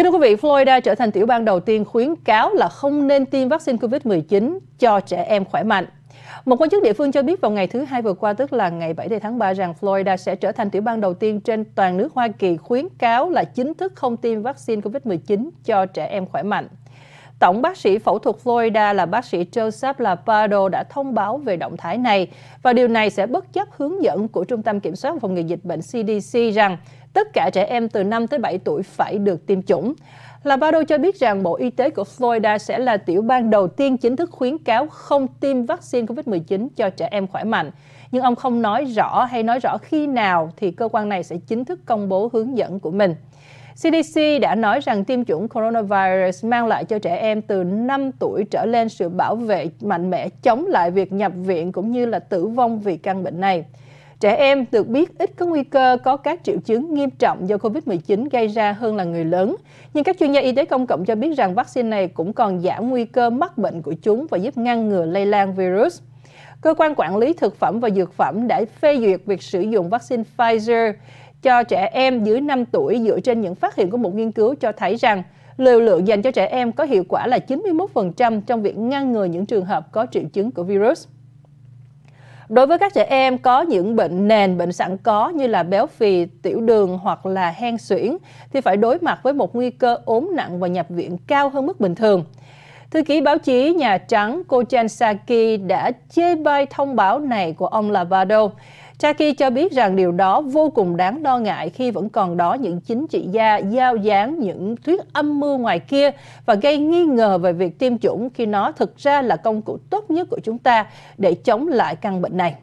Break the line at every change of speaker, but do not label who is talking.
Kính thưa quý vị, Florida trở thành tiểu bang đầu tiên khuyến cáo là không nên tiêm vaccine COVID-19 cho trẻ em khỏe mạnh. Một quan chức địa phương cho biết vào ngày thứ hai vừa qua, tức là ngày 7 tháng 3, rằng Florida sẽ trở thành tiểu bang đầu tiên trên toàn nước Hoa Kỳ khuyến cáo là chính thức không tiêm vaccine COVID-19 cho trẻ em khỏe mạnh. Tổng bác sĩ phẫu thuật Florida là bác sĩ Joseph Lapardo đã thông báo về động thái này và điều này sẽ bất chấp hướng dẫn của Trung tâm Kiểm soát và Phòng ngừa Dịch bệnh CDC rằng tất cả trẻ em từ 5 tới 7 tuổi phải được tiêm chủng. Lavado cho biết rằng Bộ Y tế của Florida sẽ là tiểu bang đầu tiên chính thức khuyến cáo không tiêm vaccine COVID-19 cho trẻ em khỏe mạnh. Nhưng ông không nói rõ hay nói rõ khi nào thì cơ quan này sẽ chính thức công bố hướng dẫn của mình. CDC đã nói rằng tiêm chủng coronavirus mang lại cho trẻ em từ 5 tuổi trở lên sự bảo vệ mạnh mẽ chống lại việc nhập viện cũng như là tử vong vì căn bệnh này. Trẻ em được biết ít có nguy cơ có các triệu chứng nghiêm trọng do COVID-19 gây ra hơn là người lớn. Nhưng các chuyên gia y tế công cộng cho biết rằng vaccine này cũng còn giảm nguy cơ mắc bệnh của chúng và giúp ngăn ngừa lây lan virus. Cơ quan Quản lý Thực phẩm và Dược phẩm đã phê duyệt việc sử dụng vaccine Pfizer cho trẻ em dưới 5 tuổi dựa trên những phát hiện của một nghiên cứu cho thấy rằng liều lượng dành cho trẻ em có hiệu quả là 91% trong việc ngăn ngừa những trường hợp có triệu chứng của virus. Đối với các trẻ em có những bệnh nền, bệnh sẵn có như là béo phì, tiểu đường hoặc là hen suyễn thì phải đối mặt với một nguy cơ ốm nặng và nhập viện cao hơn mức bình thường. Thư ký báo chí Nhà Trắng, cô Jen Psaki đã chê bai thông báo này của ông Lavado. Turkey cho biết rằng điều đó vô cùng đáng lo ngại khi vẫn còn đó những chính trị gia giao gián những thuyết âm mưu ngoài kia và gây nghi ngờ về việc tiêm chủng khi nó thực ra là công cụ tốt nhất của chúng ta để chống lại căn bệnh này.